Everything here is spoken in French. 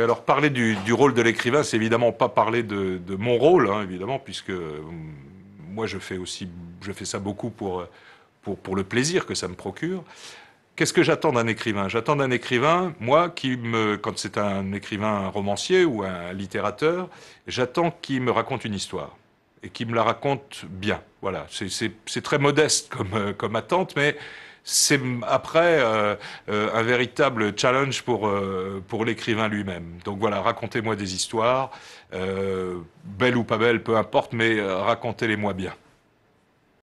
alors parler du, rôle de l'écrivain, c'est évidemment pas parler de, mon rôle, hein, évidemment, puisque mm, moi je fais aussi, je fais ça beaucoup pour, pour, le plaisir que ça me procure. Qu'est-ce que j'attends d'un écrivain J'attends d'un écrivain, moi, quand c'est un écrivain romancier ou un littérateur, j'attends qu'il me raconte une histoire et qu'il me la raconte bien. Voilà, c'est très modeste comme, euh, comme attente, mais c'est après euh, euh, un véritable challenge pour, euh, pour l'écrivain lui-même. Donc voilà, racontez-moi des histoires, belles ou pas belles, peu importe, mais racontez-les-moi bien.